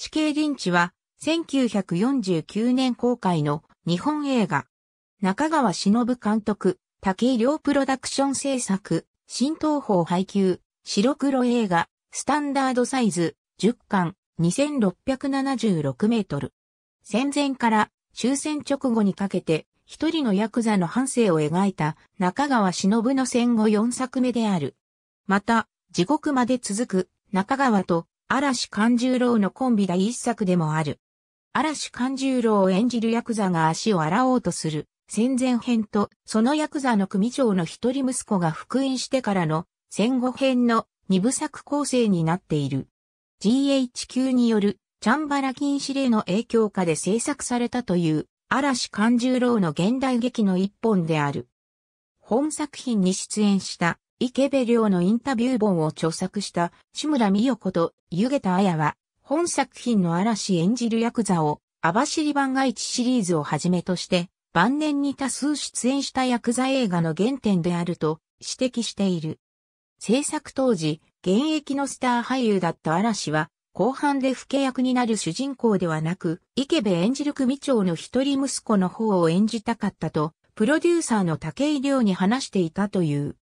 死刑リンチは、1949年公開の日本映画。中川忍監督、竹井良プロダクション制作、新東宝配給、白黒映画、スタンダードサイズ、10巻、2676メートル。戦前から終戦直後にかけて、一人のヤクザの半生を描いた中川忍の戦後4作目である。また、地獄まで続く中川と嵐勘十郎のコンビ第一作でもある。嵐勘十郎を演じるヤクザが足を洗おうとする戦前編と、そのヤクザの組長の一人息子が復員してからの戦後編の二部作構成になっている。GHQ によるチャンバラ禁止令の影響下で制作されたという嵐勘十郎の現代劇の一本である。本作品に出演した池部亮のインタビュー本を著作した志村美代子と湯桁彩は、本作品の嵐演じるヤクザを、網走番外地シリーズをはじめとして、晩年に多数出演したヤクザ映画の原点であると指摘している。制作当時、現役のスター俳優だった嵐は、後半で不け役になる主人公ではなく、池部演じる組長の一人息子の方を演じたかったと、プロデューサーの竹井亮に話していたという。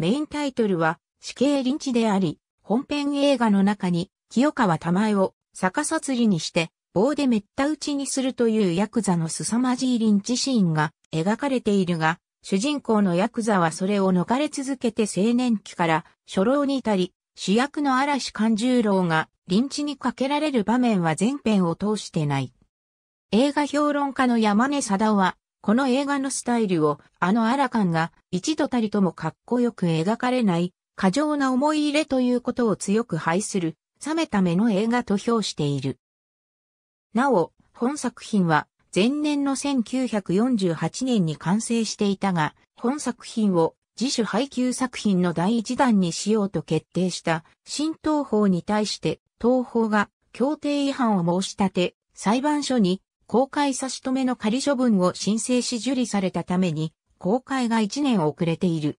メインタイトルは死刑臨地であり、本編映画の中に清川玉江を逆さ釣りにして棒でめった打ちにするというヤクザの凄まじい臨地シーンが描かれているが、主人公のヤクザはそれを逃れ続けて青年期から初老に至り、主役の嵐勘十郎が臨地にかけられる場面は全編を通してない。映画評論家の山根貞夫はこの映画のスタイルを、あのアラカンが一度たりともかっこよく描かれない、過剰な思い入れということを強く排する、冷めた目の映画と評している。なお、本作品は、前年の1948年に完成していたが、本作品を自主配給作品の第一弾にしようと決定した新東宝に対して、東宝が協定違反を申し立て、裁判所に公開差し止めの仮処分を申請し受理されたために、公開が1年遅れている。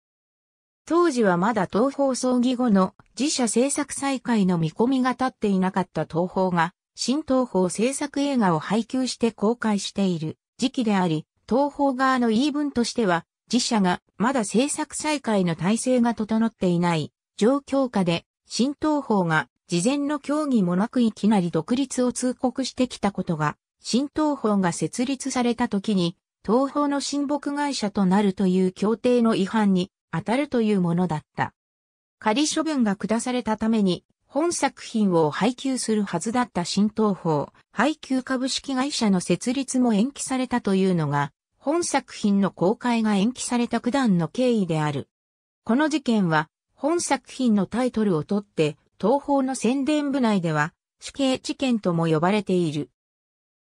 当時はまだ東宝葬儀後の自社制作再開の見込みが立っていなかった東宝が、新東宝制作映画を配給して公開している時期であり、東宝側の言い分としては、自社がまだ制作再開の体制が整っていない状況下で、新東宝が事前の協議もなくいきなり独立を通告してきたことが新東宝が設立された時に、東宝の親睦会社となるという協定の違反に当たるというものだった。仮処分が下されたために、本作品を配給するはずだった新東宝、配給株式会社の設立も延期されたというのが、本作品の公開が延期された九段の経緯である。この事件は、本作品のタイトルをとって、東宝の宣伝部内では、死刑事件とも呼ばれている。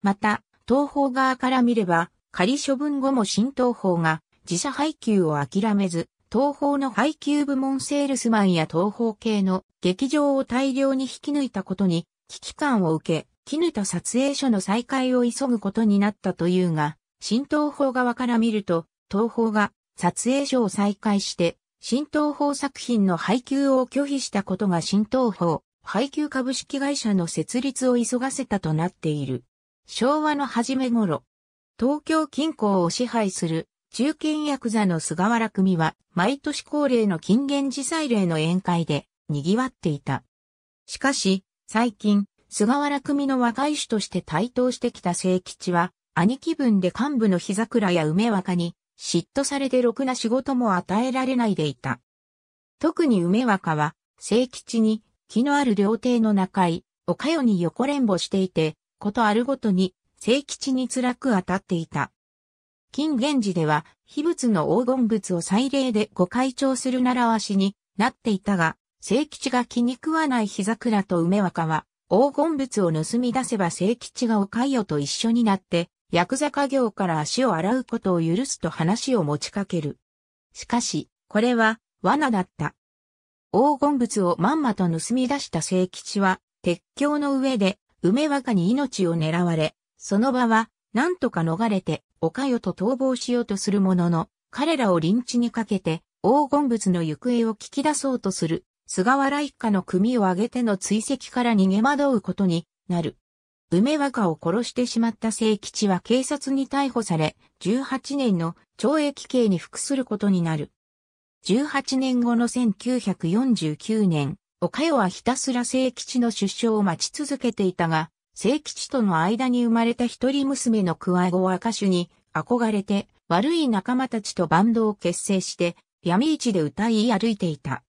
また、東方側から見れば、仮処分後も新東方が自社配給を諦めず、東方の配給部門セールスマンや東方系の劇場を大量に引き抜いたことに危機感を受け、絹田撮影所の再開を急ぐことになったというが、新東方側から見ると、東方が撮影所を再開して、新東方作品の配給を拒否したことが新東方配給株式会社の設立を急がせたとなっている。昭和の初め頃、東京近郊を支配する中堅ヤクザの菅原組は毎年恒例の近元寺祭礼の宴会で賑わっていた。しかし、最近、菅原組の若い種として台頭してきた聖吉は、兄貴分で幹部の膝倉や梅若に嫉妬されてろくな仕事も与えられないでいた。特に梅若は、聖吉に気のある料亭の中井、おかよに横連母していて、ことあるごとに、聖吉に辛く当たっていた。金現寺では、秘仏の黄金仏を祭礼でご開帳する習わしになっていたが、聖吉が気に食わない日桜と梅若は、黄金仏を盗み出せば聖吉がおかよと一緒になって、ヤクザ家業から足を洗うことを許すと話を持ちかける。しかし、これは罠だった。黄金仏をまんまと盗み出した聖吉は、鉄橋の上で梅若に命を狙われ、その場は、なんとか逃れて、岡代と逃亡しようとするものの、彼らを臨地にかけて、黄金物の行方を聞き出そうとする、菅原一家の組を挙げての追跡から逃げ惑うことになる。梅若を殺してしまった聖吉は警察に逮捕され、18年の懲役刑に服することになる。18年後の1949年、岡代はひたすら聖吉の出生を待ち続けていたが、聖吉との間に生まれた一人娘の桑子は歌手に憧れて悪い仲間たちとバンドを結成して闇市で歌い歩いていた。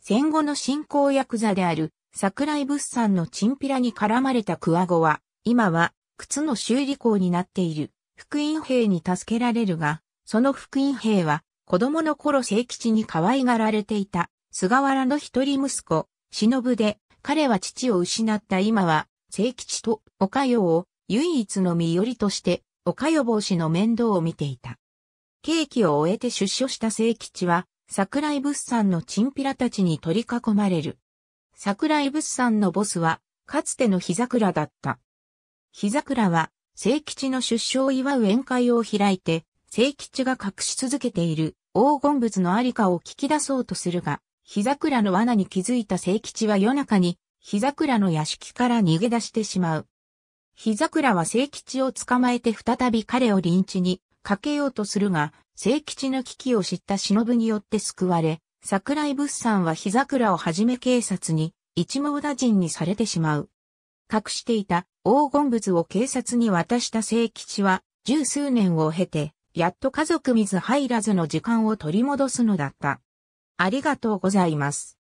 戦後の信仰ヤクザである桜井物産のチンピラに絡まれた桑子は、今は靴の修理工になっている福音兵に助けられるが、その福音兵は子供の頃聖吉に可愛がられていた菅原の一人息子、忍で、彼は父を失った今は、聖吉と岡代を唯一の身寄りとして、岡代帽子の面倒を見ていた。刑期を終えて出所した聖吉は、桜井物産のチンピラたちに取り囲まれる。桜井物産のボスは、かつての日桜だった。日桜は、聖吉の出所を祝う宴会を開いて、聖吉が隠し続けている黄金物のありかを聞き出そうとするが、火桜の罠に気づいた聖吉は夜中に、火桜の屋敷から逃げ出してしまう。火桜は聖吉を捕まえて再び彼を臨地にかけようとするが、聖吉の危機を知った忍によって救われ、桜井物産は火桜をはじめ警察に一網打尽にされてしまう。隠していた黄金物を警察に渡した聖吉は、十数年を経て、やっと家族水入らずの時間を取り戻すのだった。ありがとうございます。